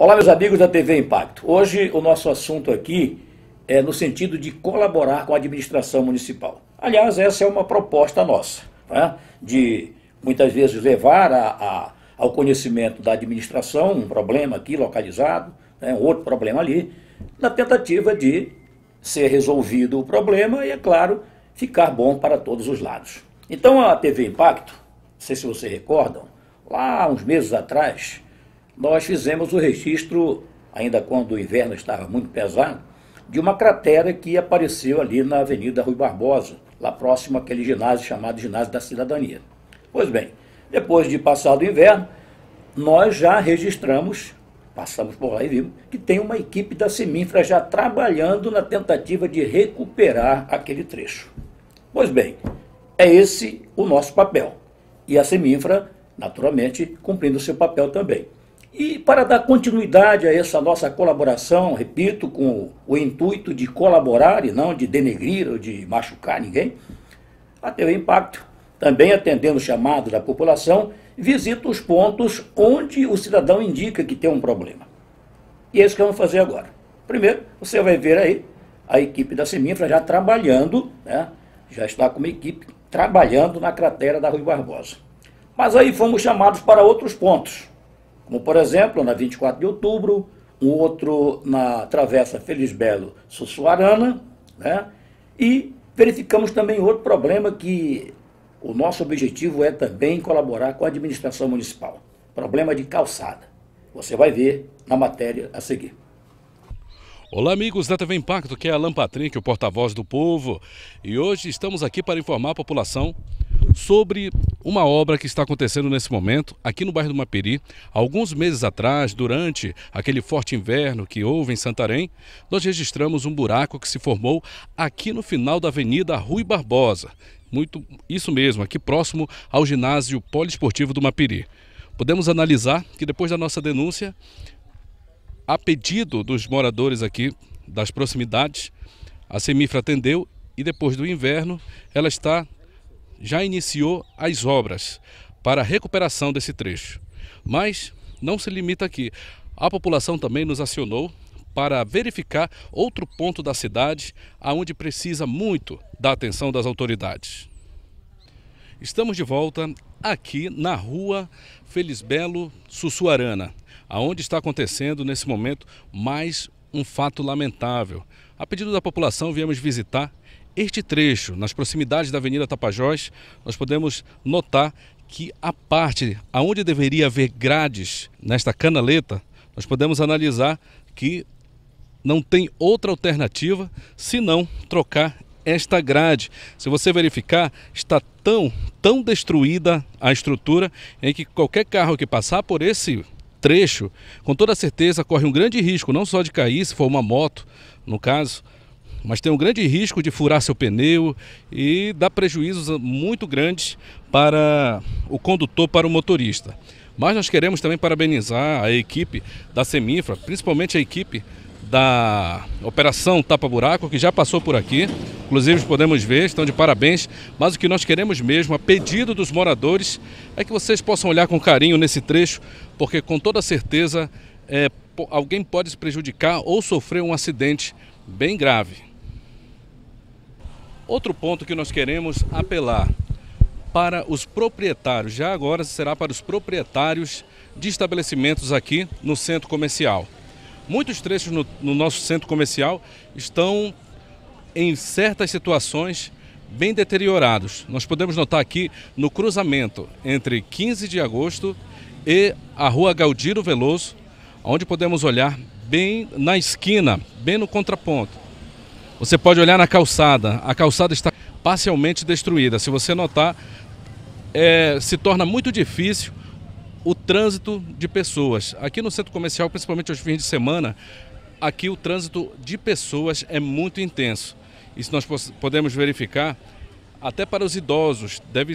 Olá, meus amigos da TV Impacto. Hoje o nosso assunto aqui é no sentido de colaborar com a administração municipal. Aliás, essa é uma proposta nossa, né? de muitas vezes levar a, a, ao conhecimento da administração um problema aqui localizado, né? outro problema ali, na tentativa de ser resolvido o problema e, é claro, ficar bom para todos os lados. Então a TV Impacto, não sei se vocês recordam, lá uns meses atrás, nós fizemos o registro, ainda quando o inverno estava muito pesado, de uma cratera que apareceu ali na Avenida Rui Barbosa, lá próximo àquele ginásio chamado Ginásio da Cidadania. Pois bem, depois de passado o inverno, nós já registramos, passamos por lá e vimos, que tem uma equipe da Seminfra já trabalhando na tentativa de recuperar aquele trecho. Pois bem, é esse o nosso papel. E a Seminfra, naturalmente, cumprindo o seu papel também. E para dar continuidade a essa nossa colaboração, repito, com o intuito de colaborar e não de denegrir ou de machucar ninguém, até o Impacto, também atendendo o chamado da população, visita os pontos onde o cidadão indica que tem um problema. E é isso que vamos fazer agora. Primeiro, você vai ver aí a equipe da Seminfra já trabalhando, né? já está com uma equipe trabalhando na cratera da Rui Barbosa. Mas aí fomos chamados para outros pontos como, por exemplo, na 24 de outubro, um outro na Travessa Feliz Belo Sussuarana, né? e verificamos também outro problema que o nosso objetivo é também colaborar com a administração municipal. Problema de calçada. Você vai ver na matéria a seguir. Olá, amigos da TV Impacto, que é Alan Patrick, o porta-voz do povo. E hoje estamos aqui para informar a população sobre uma obra que está acontecendo nesse momento aqui no bairro do Mapiri. Alguns meses atrás, durante aquele forte inverno que houve em Santarém, nós registramos um buraco que se formou aqui no final da Avenida Rui Barbosa. Muito isso mesmo, aqui próximo ao ginásio poliesportivo do Mapiri. Podemos analisar que depois da nossa denúncia, a pedido dos moradores aqui das proximidades, a Semifra atendeu e depois do inverno ela está já iniciou as obras para a recuperação desse trecho. Mas não se limita aqui. A população também nos acionou para verificar outro ponto da cidade aonde precisa muito da atenção das autoridades. Estamos de volta aqui na rua Felisbelo Sussuarana, aonde está acontecendo nesse momento mais um fato lamentável. A pedido da população, viemos visitar este trecho, nas proximidades da Avenida Tapajós, nós podemos notar que a parte aonde deveria haver grades nesta canaleta, nós podemos analisar que não tem outra alternativa senão trocar esta grade. Se você verificar, está tão, tão destruída a estrutura em que qualquer carro que passar por esse trecho, com toda certeza corre um grande risco, não só de cair, se for uma moto, no caso, mas tem um grande risco de furar seu pneu e dar prejuízos muito grandes para o condutor, para o motorista. Mas nós queremos também parabenizar a equipe da Semifra, principalmente a equipe da Operação Tapa Buraco, que já passou por aqui. Inclusive, podemos ver, estão de parabéns. Mas o que nós queremos mesmo, a pedido dos moradores, é que vocês possam olhar com carinho nesse trecho, porque com toda certeza é, alguém pode se prejudicar ou sofrer um acidente bem grave. Outro ponto que nós queremos apelar para os proprietários, já agora será para os proprietários de estabelecimentos aqui no centro comercial. Muitos trechos no, no nosso centro comercial estão, em certas situações, bem deteriorados. Nós podemos notar aqui no cruzamento entre 15 de agosto e a rua Galdiro Veloso, onde podemos olhar bem na esquina, bem no contraponto. Você pode olhar na calçada, a calçada está parcialmente destruída. Se você notar, é, se torna muito difícil o trânsito de pessoas. Aqui no centro comercial, principalmente aos fins de semana, aqui o trânsito de pessoas é muito intenso. Isso nós podemos verificar até para os idosos. Deve,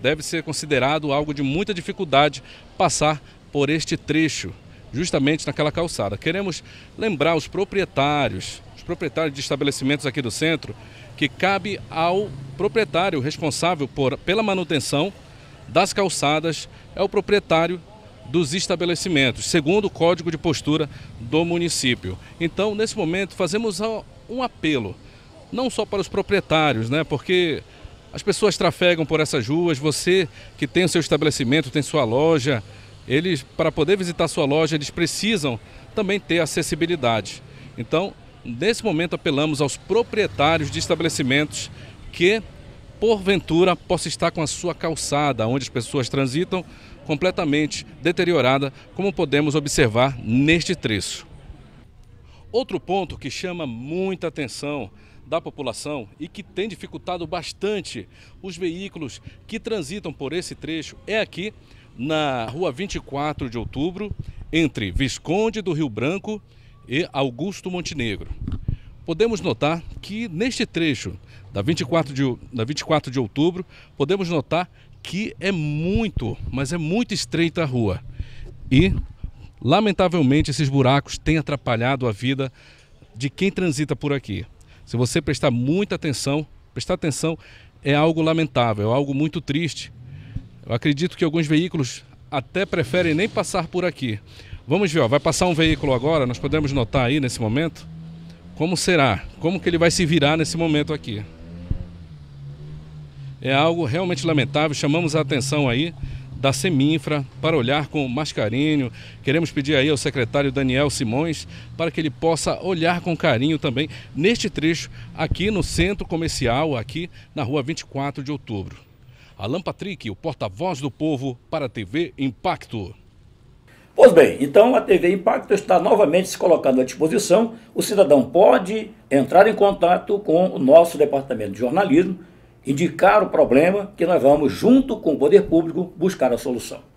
deve ser considerado algo de muita dificuldade passar por este trecho, justamente naquela calçada. Queremos lembrar os proprietários, proprietários de estabelecimentos aqui do centro, que cabe ao proprietário responsável por, pela manutenção das calçadas, é o proprietário dos estabelecimentos, segundo o Código de Postura do município. Então, nesse momento, fazemos um apelo, não só para os proprietários, né, porque as pessoas trafegam por essas ruas, você que tem o seu estabelecimento, tem sua loja, eles, para poder visitar sua loja, eles precisam também ter acessibilidade. Então, Nesse momento, apelamos aos proprietários de estabelecimentos que, porventura, possa estar com a sua calçada, onde as pessoas transitam, completamente deteriorada, como podemos observar neste trecho. Outro ponto que chama muita atenção da população e que tem dificultado bastante os veículos que transitam por esse trecho é aqui na rua 24 de outubro, entre Visconde do Rio Branco e Augusto Montenegro. Podemos notar que neste trecho da 24 de, da 24 de outubro, podemos notar que é muito, mas é muito estreita a rua. E, lamentavelmente, esses buracos têm atrapalhado a vida de quem transita por aqui. Se você prestar muita atenção, prestar atenção é algo lamentável, é algo muito triste. Eu acredito que alguns veículos até preferem nem passar por aqui. Vamos ver, ó, vai passar um veículo agora, nós podemos notar aí nesse momento como será, como que ele vai se virar nesse momento aqui. É algo realmente lamentável, chamamos a atenção aí da Seminfra para olhar com mais carinho. Queremos pedir aí ao secretário Daniel Simões para que ele possa olhar com carinho também neste trecho aqui no centro comercial, aqui na rua 24 de outubro. Alan Patrick, o porta-voz do povo para a TV Impacto. Pois bem, então a TV Impacto está novamente se colocando à disposição. O cidadão pode entrar em contato com o nosso departamento de jornalismo, indicar o problema que nós vamos, junto com o poder público, buscar a solução.